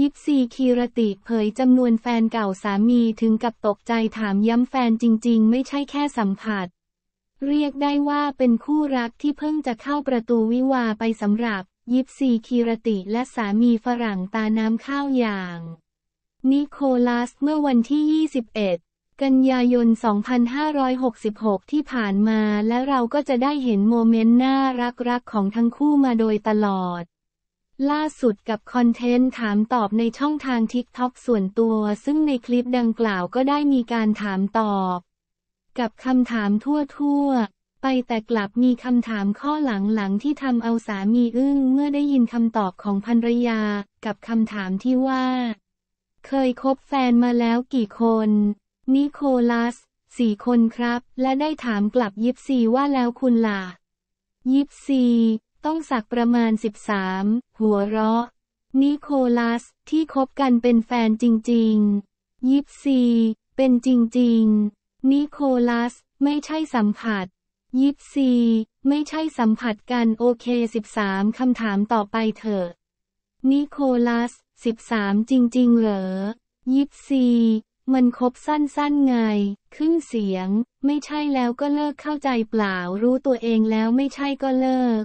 ยิปซีคีรติเผยจำนวนแฟนเก่าสามีถึงกับตกใจถามย้ำแฟนจริง ๆ ไม่ใช่แค่สัมผัส เรียกได้ว่าเป็นคู่รักที่เพิ่งจะเข้าประตูวิวาไปสำหรับ ยิปซีคีรติและสามีฝรั่งตาน้ำข้าวอย่าง นิโคลัสเมื่อวันที่ 21 กันยายน 2566 ที่ผ่านมาและเราก็จะได้เห็นโมเมนต์น่ารักๆของทั้งคู่มาโดยตลอดล่าสุดกับคอนเทนต์ถามตอบในช่องทางทิกท็อกส่วนตัว ซึ่งในคลิปดังกล่าวก็ได้มีการถามตอบ กับคำถามทั่วๆ ไปแต่กลับมีคำถามข้อหลังๆที่ทำเอาสามีอึ้งเมื่อได้ยินคำตอบของภรรยา กับคำถามที่ว่า เคยคบแฟนมาแล้วกี่คน นิโคลัสสี่คนครับ และได้ถามกลับยิปซีว่าแล้วคุณล่ะ ยิปซีต้องสักประมาณ 13 หัวเราะ นิโคลัสที่คบกันเป็นแฟนจริงๆยิปซีเป็นจริงๆ นิโคลัสไม่ใช่สัมผัส ยิปซีไม่ใช่สัมผัสกันโอเค 13คำถามต่อไปเถอะ นิโคลัส13 จริงๆ เหรอยิปซีมันคบสั้นๆไง ขึ้นเสียง ไม่ใช่แล้วก็เลิกเข้าใจเปล่ารู้ตัวเองแล้วไม่ใช่ก็เลิก